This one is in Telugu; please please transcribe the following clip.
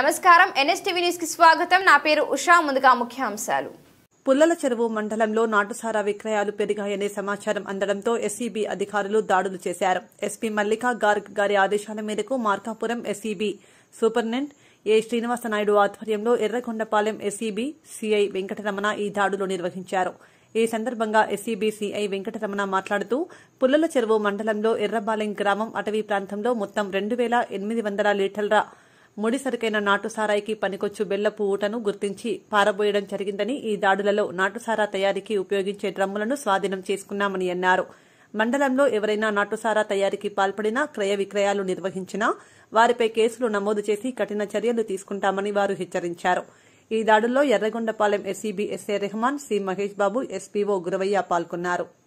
నమస్కారం ఎన్ఎస్టీవీ న్యూస్ కి స్వాగతం నా పేరు ఉషా ముందుగా ముఖ్యాంశాలు పుల్లల చెరువు మండలంలో నాటుసారా విక్రయాలు పెరిగాయనే సమాచారం అందడంతో ఎస్సీబీ అధికారులు దాడులు చేశారు ఎస్పీ మల్లికా గార్గ్ గారి ఆదేశాల మేరకు Markapuram SCB superintendent A Srinivasanaidu ఆధ్వర్యంలో ఎర్రగొండపాలెం ఎస్సీబీ సీఐ వెంకటరమణ ఈ దాడులు నిర్వహించారు ఈ సందర్భంగా ఎస్సీబీసీఐ వెంకటరమణ మాట్లాడుతూ పుల్లల చెరువు మండలంలో ఎర్రబాలెం గ్రామం అటవీ ప్రాంతంలో మొత్తం రెండు వేల ఎనిమిది వందల లీటర్ల ముడి సరుకైన నాటుసారాయికి పనికొచ్చు బెల్లపు ఊటను గుర్తించి పారబోయడం జరిగిందని ఈ దాడులలో నాటుసారా తయారీకి ఉపయోగించే డ్రమ్ములను స్వాధీనం చేసుకున్నామని అన్నారు మండలంలో ఎవరైనా నాటుసారా తయారీకి పాల్పడినా క్రయ విక్రయాలు నిర్వహించినా వారిపై కేసులు నమోదు చేసి కఠిన చర్యలు తీసుకుంటామని వారు హెచ్చరించారు ఈ దాడుల్లో Yerragondapalem SCB SA Rehman C Mahesh Babu SPO Guravaiah పాల్గొన్నారు